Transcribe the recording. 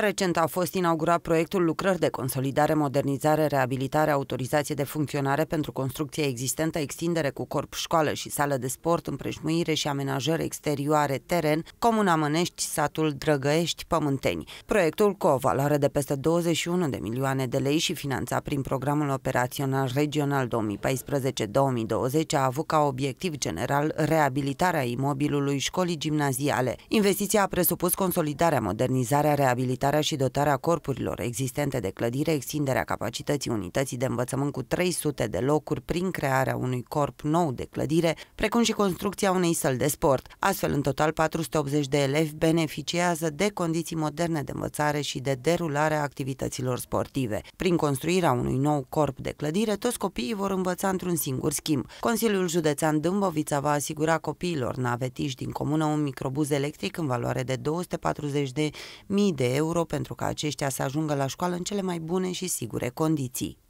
Recent a fost inaugurat proiectul Lucrări de consolidare, modernizare, reabilitare, autorizație de funcționare pentru construcția existentă, extindere cu corp școală și sală de sport, împrejmuire și amenajări exterioare, teren, Comuna Mănești, satul Drăgăești, Pământeni. Proiectul cu o valoare de peste 21 de milioane de lei și finanțat prin programul operațional regional 2014-2020 a avut ca obiectiv general reabilitarea imobilului școlii gimnaziale. Investiția a presupus consolidarea, modernizarea, reabilitarea dezvoltarea și dotarea corpurilor existente de clădire, extinderea capacității unității de învățământ cu 300 de locuri prin crearea unui corp nou de clădire, precum și construcția unei săli de sport. Astfel, în total, 480 de elevi beneficiază de condiții moderne de învățare și de derulare a activităților sportive. Prin construirea unui nou corp de clădire, toți copiii vor învăța într-un singur schimb. Consiliul Județean Dâmbovița va asigura copiilor navetiși din comună un microbuz electric în valoare de 240.000 de euro euro pentru ca aceștia să ajungă la școală în cele mai bune și sigure condiții.